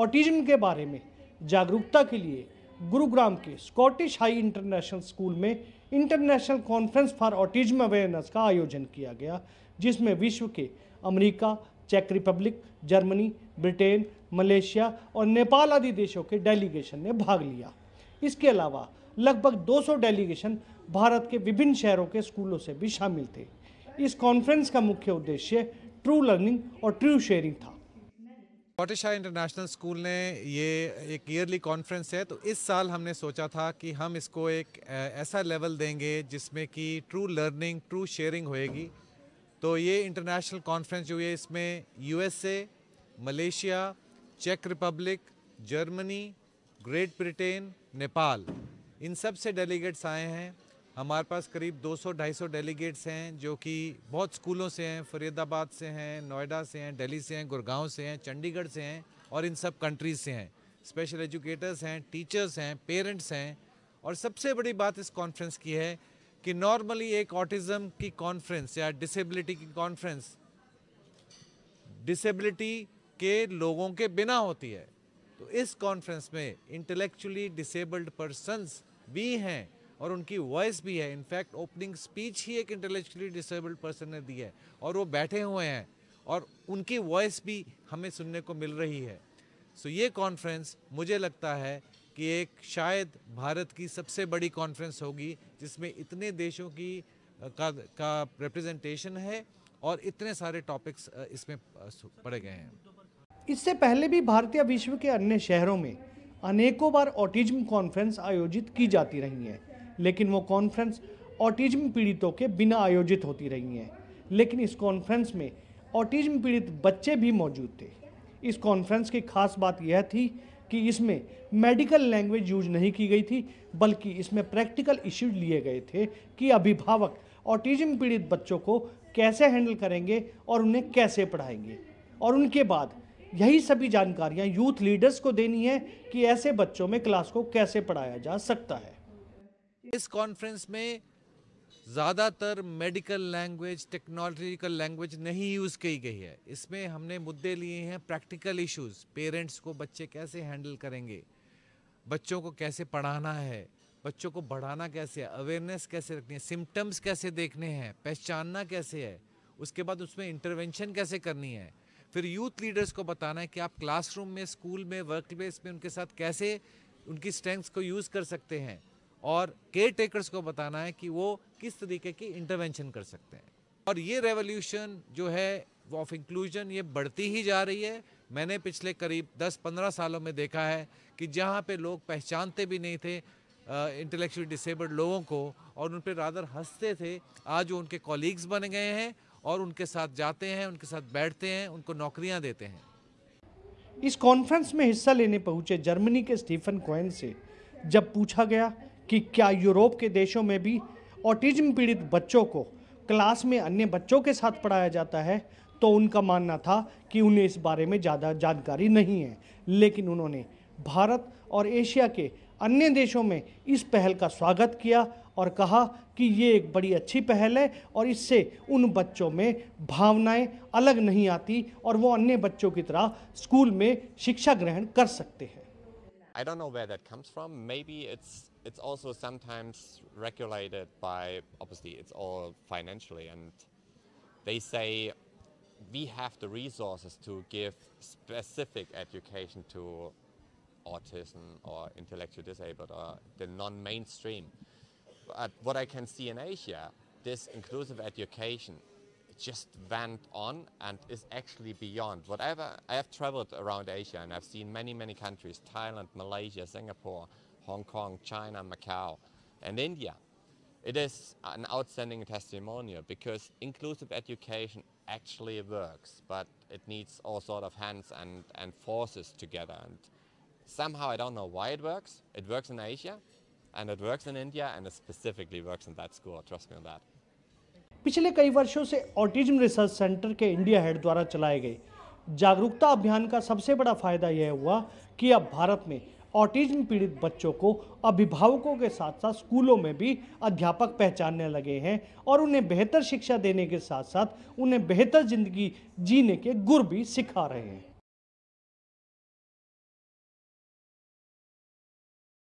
Autism के बारे में जागरूकता के लिए गुरुग्राम के स्कॉटिश हाई इंटरनेशनल स्कूल में international conference for autism awareness का आयोजन किया गया जिसमें विश्व के अमेरिका चेक रिपब्लिक जर्मनी ब्रिटेन मलेशिया और नेपाल आदि देशों के डेलीगेशन ने भाग लिया इसके अलावा लगभग 200 डेलीगेशन भारत के विभिन्न शहरों के स्कूलों से भी शामिल थे इस कॉन्फ्रेंस का मुख्य उद्देश्य ट्रू लर्निंग और ट्रू शेयरिंग था पोटिशाह इंटरनेशनल स्कूल ने ये एक ईयरली कॉन्फ्रेंस है तो इस साल हमने सोचा था कि हम इसको एक ऐसा लेवल देंगे जिसमें कि ट्रू लर्निंग ट्रू शेयरिंग होएगी तो ये इंटरनेशनल कॉन्फ्रेंस जो है इसमें यूएसए मलेशिया चेक Republic Germany Great Britain Nepal इन सब से डेलीगेट्स आए हैं हमारे पास करीब 200-250 डेलीगेट्स हैं जो कि बहुत स्कूलों से हैं फरीदाबाद से हैं नोएडा से हैं दिल्ली से हैं गुड़गांव से हैं चंडीगढ़ से हैं और इन सब कंट्रीज से हैं स्पेशल एजुकेटर्स हैं टीचर्स हैं पेरेंट्स हैं और सबसे बड़ी बात इस कॉन्फ्रेंस की है कि नॉर्मली एक ऑटिज़म की कॉन्फ्रेंस या डिसेबिलिटी की कॉन्फ्रेंस डिसेबिलिटी के लोगों के बिना होती है तो इस कॉन्फ्रेंस में इंटेलेक्चुअली डिसेबल्ड पर्सनस भी हैं और उनकी वॉइस भी है इनफैक्ट ओपनिंग स्पीच ही एक इंटेलेक्चुअली डिसेबल्ड पर्सन ने दी है और वो बैठे हुए हैं और उनकी वॉइस भी हमें सुनने को मिल रही है सो so, ये कॉन्फ्रेंस मुझे लगता है कि एक शायद भारत की सबसे बड़ी कॉन्फ्रेंस होगी जिसमें इतने देशों की का का रिप्रेजेंटेशन है और इतने सारे टॉपिक्स इसमें पड़े गए हैं इससे पहले भी भारतीय विश्व के अन्य शहरों में अनेकों बार ऑटिज्म कॉन्फ्रेंस आयोजित की जाती रही हैं लेकिन वो कॉन्फ्रेंस ऑटिज्म पीड़ितों के बिना आयोजित होती रही हैं लेकिन इस कॉन्फ्रेंस में ऑटिज्म पीड़ित बच्चे भी मौजूद थे इस कॉन्फ्रेंस की खास बात यह थी कि इसमें मेडिकल लैंग्वेज यूज नहीं की गई थी बल्कि इसमें प्रैक्टिकल इश्यूज लिए गए थे कि अभिभावक ऑटिज्म पीड़ित बच्चों को कैसे हैंडल करेंगे और उन्हें कैसे पढ़ाएंगे और उनके बाद यही सभी जानकारियां यूथ लीडर्स को देनी है कि ऐसे बच्चों में क्लास को कैसे पढ़ाया जा सकता है इस कॉन्फ्रेंस में ज़्यादातर मेडिकल लैंग्वेज टेक्नोलॉजिकल लैंग्वेज नहीं यूज़ की गई है इसमें हमने मुद्दे लिए हैं प्रैक्टिकल इश्यूज पेरेंट्स को बच्चे कैसे हैंडल करेंगे बच्चों को कैसे पढ़ाना है बच्चों को बढ़ाना कैसे है अवेयरनेस कैसे रखनी है सिम्टम्स कैसे देखने हैं पहचानना कैसे है उसके बाद उसमें इंटरवेंशन कैसे करनी है फिर यूथ लीडर्स को बताना है कि आप क्लासरूम में स्कूल में वर्क प्लेस में उनके साथ कैसे उनकी स्ट्रेंथ्स को यूज़ कर सकते हैं और केयर टेकर्स को बताना है कि वो किस तरीके की इंटरवेंशन कर सकते हैं और ये रेवोल्यूशन जो है ऑफ इंक्लूजन ये बढ़ती ही जा रही है मैंने पिछले करीब 10-15 सालों में देखा है कि जहाँ पे लोग पहचानते भी नहीं थे इंटेलेक्चुअली डिसेबल्ड लोगों को और उन पर रादर हंसते थे आज वो उनके कॉलीग्स बन गए हैं और उनके साथ जाते हैं उनके साथ बैठते हैं उनको नौकरियां देते हैं इस कॉन्फ्रेंस में हिस्सा लेने पहुंचे जर्मनी के स्टीफन कोयन से जब पूछा गया कि क्या यूरोप के देशों में भी ऑटिज्म पीड़ित बच्चों को क्लास में अन्य बच्चों के साथ पढ़ाया जाता है तो उनका मानना था कि उन्हें इस बारे में ज़्यादा जानकारी नहीं है लेकिन उन्होंने भारत और एशिया के अन्य देशों में इस पहल का स्वागत किया और कहा कि ये एक बड़ी अच्छी पहल है और इससे उन बच्चों में भावनाएं अलग नहीं आती और वो अन्य बच्चों की तरह स्कूल में शिक्षा ग्रहण कर सकते हैं I don't know where that comes from. Maybe it's it's also sometimes regulated by obviously it's all financially, and they say we have the resources to give specific education to autism or intellectually disabled or the non-mainstream. But what I can see in Asia, this inclusive education just went on and is actually beyond. Whatever I have traveled around Asia and I've seen many, many countries Thailand, Malaysia, Singapore, Hong Kong, China, Macau, and India. It is an outstanding testimonial because inclusive education actually works, but it needs all sort of hands and, and forces together. And somehow I don't know why it works. It works in Asia and it works in India and it specifically works in that school, trust me on that. पिछले कई वर्षों से autism research centre के India head द्वारा चलाए गए जागरूकता अभियान का सबसे बड़ा फायदा यह हुआ कि अब भारत में ऑटिज्म पीड़ित बच्चों को अभिभावकों के साथ साथ स्कूलों में भी अध्यापक पहचानने लगे हैं और उन्हें बेहतर शिक्षा देने के साथ साथ उन्हें बेहतर जिंदगी जीने के गुर भी सिखा रहे हैं